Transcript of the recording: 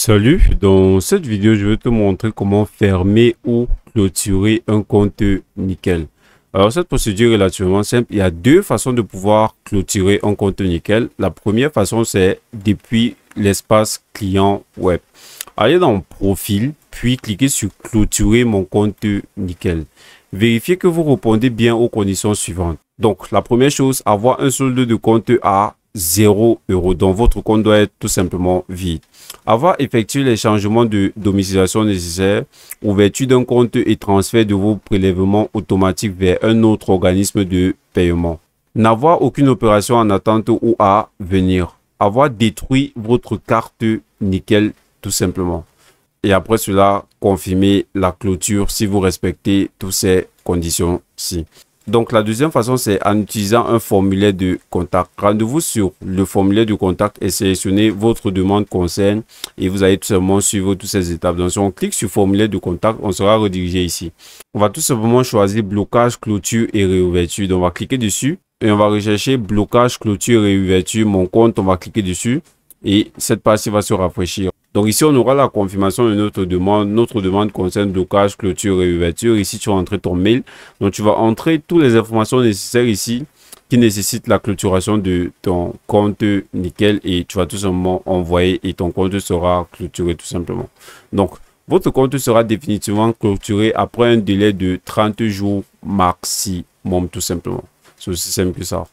Salut, dans cette vidéo je vais te montrer comment fermer ou clôturer un compte nickel. Alors cette procédure est relativement simple, il y a deux façons de pouvoir clôturer un compte nickel. La première façon c'est depuis l'espace client web. Allez dans profil, puis cliquez sur clôturer mon compte nickel. Vérifiez que vous répondez bien aux conditions suivantes. Donc la première chose, avoir un solde de compte à 0 euros. dont votre compte doit être tout simplement vide. Avoir effectué les changements de domiciliation nécessaires, ouverture d'un compte et transfert de vos prélèvements automatiques vers un autre organisme de paiement. N'avoir aucune opération en attente ou à venir. Avoir détruit votre carte nickel tout simplement. Et après cela, confirmer la clôture si vous respectez toutes ces conditions-ci. Donc la deuxième façon, c'est en utilisant un formulaire de contact. Rendez-vous sur le formulaire de contact et sélectionnez votre demande concerne et vous allez tout simplement suivre toutes ces étapes. Donc si on clique sur formulaire de contact, on sera redirigé ici. On va tout simplement choisir blocage, clôture et réouverture. Donc on va cliquer dessus et on va rechercher blocage, clôture et réouverture, mon compte, on va cliquer dessus et cette partie va se rafraîchir. Donc ici, on aura la confirmation de notre demande. Notre demande concerne blocage, clôture et ouverture. Ici, tu vas entrer ton mail. Donc, tu vas entrer toutes les informations nécessaires ici qui nécessitent la clôturation de ton compte nickel et tu vas tout simplement envoyer et ton compte sera clôturé tout simplement. Donc, votre compte sera définitivement clôturé après un délai de 30 jours maximum tout simplement. C'est aussi simple que ça.